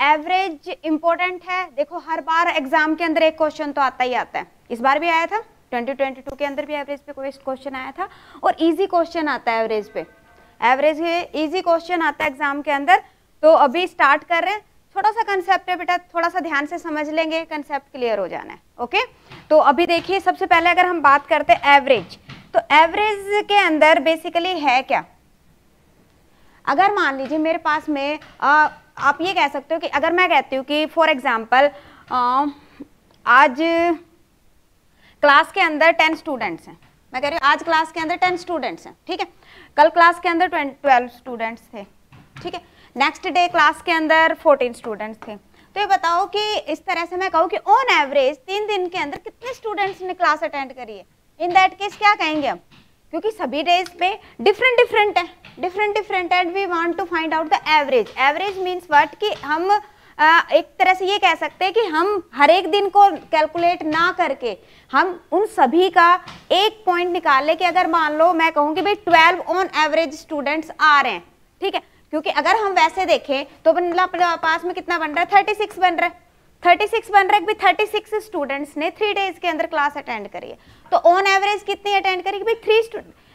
Average important है देखो हर बार exam के अंदर एक क्वेश्चन तो आता ही आता है इस बार भी आया था 2022 के अंदर भी एवरेज पे कोई क्वेश्चन आया था और इजी क्वेश्चन आता है एवरेज पे एवरेज इजी क्वेश्चन आता है एग्जाम के अंदर तो अभी स्टार्ट कर रहे हैं थोड़ा सा कंसेप्ट है बेटा थोड़ा सा ध्यान से समझ लेंगे कंसेप्ट क्लियर हो जाना है ओके तो अभी देखिए सबसे पहले अगर हम बात करते हैं एवरेज तो एवरेज के अंदर बेसिकली है क्या अगर मान लीजिए मेरे पास में आ, आप ये कह सकते हो कि अगर मैं कहती हूँ कि फॉर एग्जाम्पल आज क्लास के अंदर टेन स्टूडेंट्स हैं मैं कह रही हूँ आज क्लास के अंदर टेन स्टूडेंट्स हैं ठीक है कल क्लास के अंदर ट्वेल्व स्टूडेंट्स थे ठीक है नेक्स्ट डे क्लास के अंदर फोर्टीन स्टूडेंट्स थे तो ये बताओ कि इस तरह से मैं कहूँ कि ऑन एवरेज तीन दिन के अंदर कितने स्टूडेंट्स ने क्लास अटेंड करी है इन दैट केस क्या कहेंगे हम क्योंकि सभी डेज पे डिफरेंट डिफरेंट है different different and we want to find out the average average means what कि हम आ, एक तरह से ये कह सकते हैं कि हम हर एक दिन को कैलकुलेट ना करके हम उन सभी का एक पॉइंट निकाल ले कि अगर मान लो मैं कहूँ कि भाई ट्वेल्व ऑन एवरेज स्टूडेंट्स आ रहे हैं ठीक है क्योंकि अगर हम वैसे देखें तो मतलब पास में कितना बन रहा है थर्टी सिक्स बन रहा है 36 बन रहे भी थर्टी सिक्स स्टूडेंट्स ने थ्री डेज के अंदर क्लास अटेंड करी है तो ऑन एवरेज कितनी अटेंड करी भाई थ्री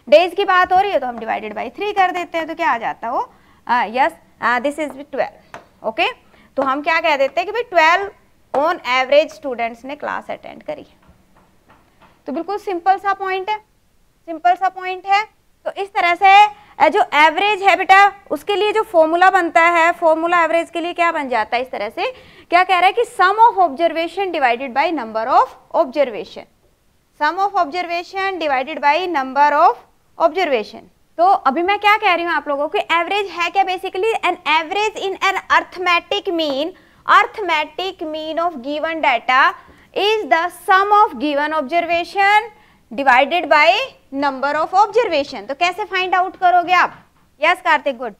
डेज की बात हो रही है तो हम डिवाइडेड बाई थ्री कर देते हैं तो क्या आ जाता हो yes this is twelve okay तो हम क्या कह देते हैं कि भाई ट्वेल्व ऑन एवरेज स्टूडेंट्स ने क्लास अटेंड करी है तो बिल्कुल सिंपल सा पॉइंट है सिंपल सा पॉइंट है तो इस तरह से जो एवरेज है बेटा उसके लिए जो फॉर्मूला बनता है फॉर्मूला एवरेज के लिए क्या बन जाता है इस तरह से क्या कह रहा है कि sum of observation divided by number of observation sum of observation divided by number of observation तो अभी मैं क्या कह रही हूँ आप लोगों को एवरेज है क्या basically an average in an arithmetic mean arithmetic mean of given data is the sum of given observation divided by number of observation तो कैसे फाइंड आउट करोगे आप यस कार्तिक गुड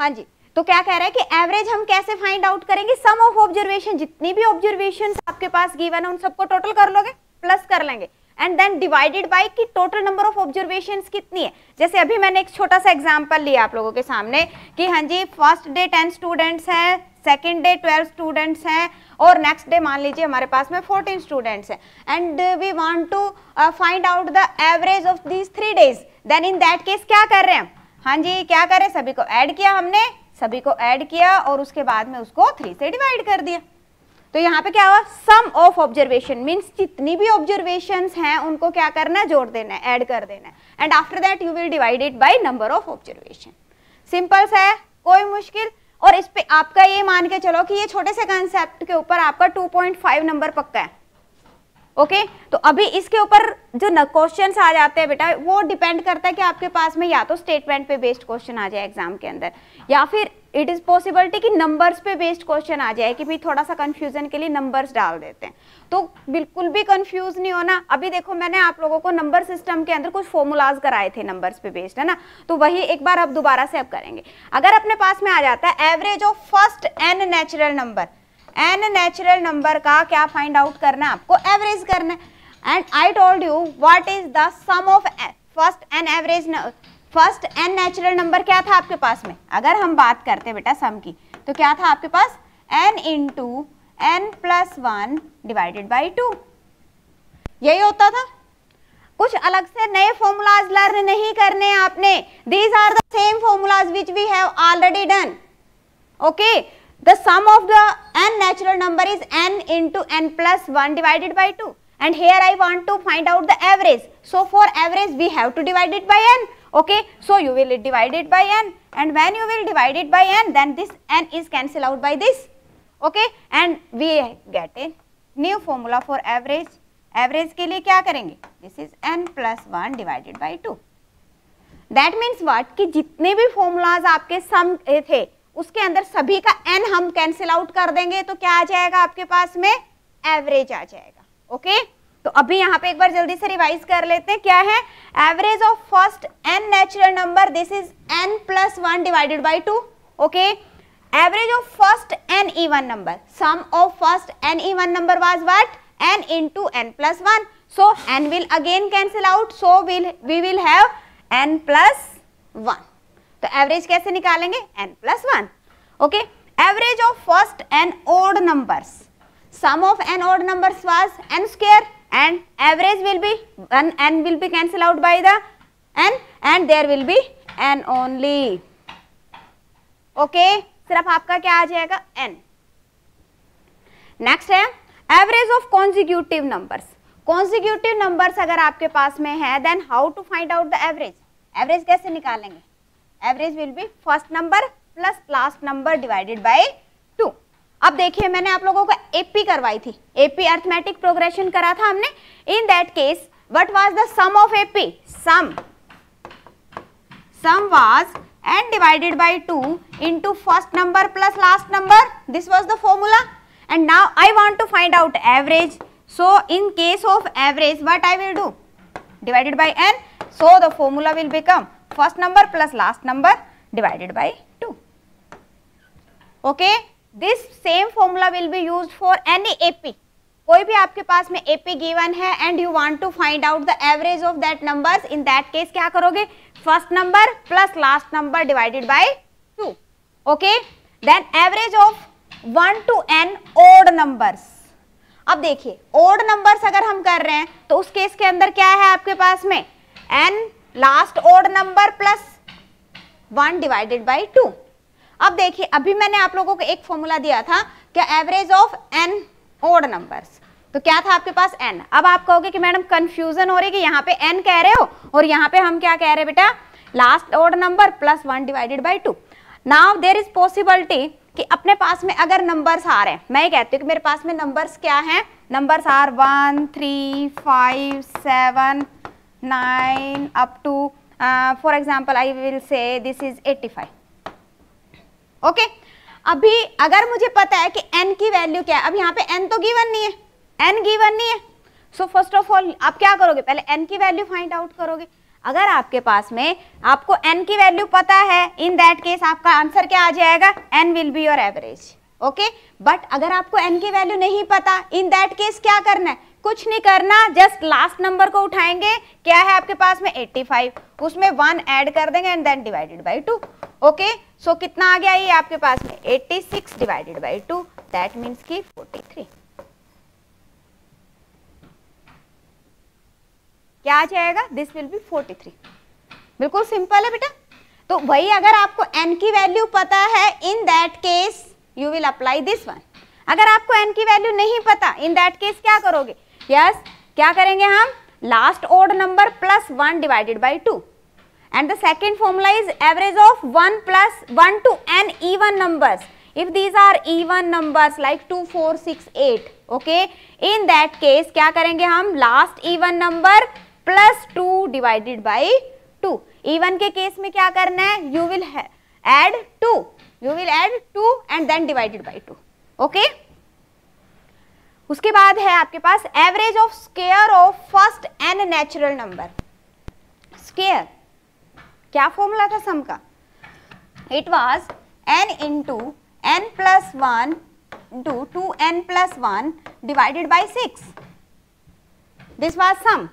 हाँ जी तो क्या कह रहा है कि एवरेज हम कैसे फाइंड आउट करेंगे सम ऑफ ऑब्जर्वेशन जितनी भी ऑब्जर्वेशन आपके पास गिवन है उन सबको टोटल कर लोगे प्लस कर लेंगे एंड देन डिवाइडेड बाय कि टोटल नंबर ऑफ ऑब्जर्वेशन कितनी है जैसे अभी मैंने एक छोटा सा एग्जाम्पल लिया आप लोगों के सामने कि हाँ जी फर्स्ट डे टेन स्टूडेंट्स हैं सेकेंड डे ट्वेल्व स्टूडेंट्स हैं और नेक्स्ट डे मान लीजिए हमारे पास में फोर्टीन स्टूडेंट्स हैं and we want to find out the average of these three days then in that case क्या कर रहे हैं हाँ जी क्या करें सभी को ऐड किया हमने सभी को ऐड किया और उसके बाद में उसको थ्री से डिवाइड कर दिया तो यहाँ पे क्या हुआ सम ऑफ ऑब्जर्वेशन मीन्स जितनी भी ऑब्जर्वेशन हैं उनको क्या करना है जोड़ देना है एड कर देना है and after that you will divide it by number of observation simple सा है कोई मुश्किल और इस पे आपका ये मान के चलो कि ये छोटे से कंसेप्ट के ऊपर आपका 2.5 नंबर पक्का है ओके okay? तो अभी इसके ऊपर जो क्वेश्चन आ जाते हैं बेटा वो डिपेंड करता है कि आपके पास में या तो स्टेटमेंट पे बेस्ड क्वेश्चन आ जाए एग्जाम के अंदर या फिर इट इज़ पॉसिबिलिटी कि नंबर्स पे बेस्ड क्वेश्चन आ जाए कि भाई थोड़ा सा कंफ्यूजन के लिए नंबर्स डाल देते हैं तो बिल्कुल भी कंफ्यूज नहीं होना अभी देखो मैंने आप लोगों को नंबर सिस्टम के अंदर कुछ फॉर्मूलाज कराए थे नंबर्स पे बेस्ड है ना तो वही एक बार आप दोबारा से अब करेंगे अगर अपने पास में आ जाता है average of first n natural number n natural number का क्या फाइंड आउट करना है आपको एवरेज करना है and I told you what is the sum of first n average first n natural number क्या था आपके पास में अगर हम बात करते बेटा सम की तो क्या था आपके पास n into n plus one divided by two यही होता था कुछ अलग से नए फॉर्मूलाज लर्न नहीं करने आपने these are the same formulas which we have already done okay The sum of the n natural number is n into n plus 1 divided by 2 and here I want to find out the average. So, for average we have to divide it by n okay. So, you will divide it by n and when you will divide it by n then this n is cancelled out by this okay and we get a new formula for average. Average ke liye kya karenge? this is n plus 1 divided by 2 that means what कि जितने bhi formulas aapke sum थे उसके अंदर सभी का N हम cancel out कर देंगे तो क्या आ जाएगा आपके पास में एवरेज आ जाएगा ओके तो अभी यहाँ पे एक बार जल्दी से रिवाइज कर लेते हैं क्या है average of first n natural number this is n plus one divided by two okay average of first n even number sum of first n even number was what into n plus one so n will again cancel out so will we will have n plus one तो average कैसे निकालेंगे n plus one okay average of first n odd numbers sum of n odd numbers was n square and average will be one n will be cancel out by the n and there will be n only okay सिर्फ आपका क्या आ जाएगा n next है average of consecutive numbers consecutive numbers अगर आपके पास में है then how to find out the average average कैसे निकालेंगे average will be first number plus last number divided by two अब देखिए मैंने आप लोगों को एपी करवाई थी एपी अर्थमेटिक प्रोग्रेशन करा था हमने in that case what was the sum of AP sum sum was and divided by two into first number plus last number this was the formula and now I want to find out average so in case of average what I will do divided by n so the formula will become first number plus last number divided by 2 okay this same formula will be used for any ap कोई भी आपके पास में AP given है and you want to find out the average of that numbers in that case क्या करोगे first number plus last number divided by two okay then average of one to n odd numbers अब देखिए odd numbers अगर हम कर रहे हैं तो उस केस के अंदर क्या है आपके पास में n last odd number plus one divided by two अब देखिए अभी मैंने आप लोगों को एक फॉर्मूला दिया था क्या average of n odd number तो क्या था आपके पास एन अब आप कहोगे कि मैडम कंफ्यूजन हो रही है कि यहाँ पे एन कह रहे हो और यहाँ पे हम क्या कह रहे हैं बेटा last odd number plus one divided by two now there is possibility कि अपने पास में अगर नंबर्स आ रहे हैं मैं कहती हूँ कि मेरे पास में नंबर्स क्या हैं numbers are one three five seven 9 up to uh, for example I will say this is 85 okay अभी अगर मुझे पता है कि n की वैल्यू क्या है अब यहाँ पे n तो गिवन नहीं है n गिवन नहीं है सो फर्स्ट ऑफ ऑल आप क्या करोगे पहले n की वैल्यू फाइंड आउट करोगे अगर आपके पास में आपको n की वैल्यू पता है इन दैट केस आपका आंसर क्या आ जाएगा n will be your average okay but अगर आपको n की वैल्यू नहीं पता इन दैट केस क्या करना है कुछ नहीं करना जस्ट लास्ट नंबर को उठाएंगे क्या है आपके पास में 85 उसमें वन ऐड कर देंगे and then divided by two okay so कितना आ गया ये आपके पास में 86 divided by two that means की 43 क्या आ जाएगा दिस विल बी 43 बिल्कुल सिंपल है बेटा तो वही अगर आपको n की वैल्यू पता है in that case you will apply this one अगर आपको n की वैल्यू नहीं पता इन दैट केस क्या करोगे यस क्या करेंगे हम last odd number plus one divided by two and the second formula is average of one plus one to n even numbers if these are even numbers like two four six eight okay in that case क्या करेंगे हम last even number plus two divided by two even के केस में क्या करना है you will add two you will add two and then divided by two okay उसके बाद है आपके पास average of square of first n natural number square क्या फॉर्मूला था सम का it was n into n plus one into two n plus one divided by six this was some